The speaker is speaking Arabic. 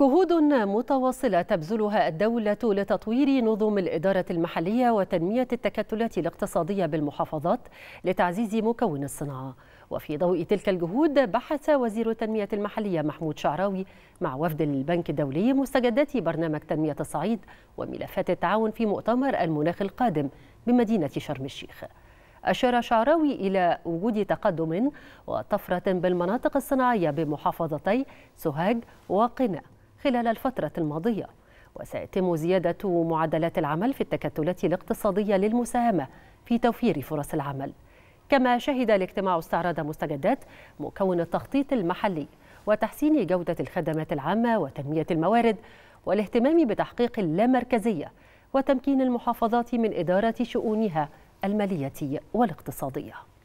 جهود متواصلة تبذلها الدولة لتطوير نظم الإدارة المحلية وتنمية التكتلات الاقتصادية بالمحافظات لتعزيز مكون الصناعة وفي ضوء تلك الجهود بحث وزير التنمية المحلية محمود شعراوي مع وفد البنك الدولي مستجدات برنامج تنمية الصعيد وملفات التعاون في مؤتمر المناخ القادم بمدينة شرم الشيخ أشار شعراوي إلى وجود تقدم وطفرة بالمناطق الصناعية بمحافظتي سوهاج وقنا خلال الفترة الماضية وسيتم زيادة معدلات العمل في التكتلات الاقتصادية للمساهمة في توفير فرص العمل كما شهد الاجتماع استعراض مستجدات مكون التخطيط المحلي وتحسين جودة الخدمات العامة وتنمية الموارد والاهتمام بتحقيق اللامركزية وتمكين المحافظات من إدارة شؤونها المالية والاقتصادية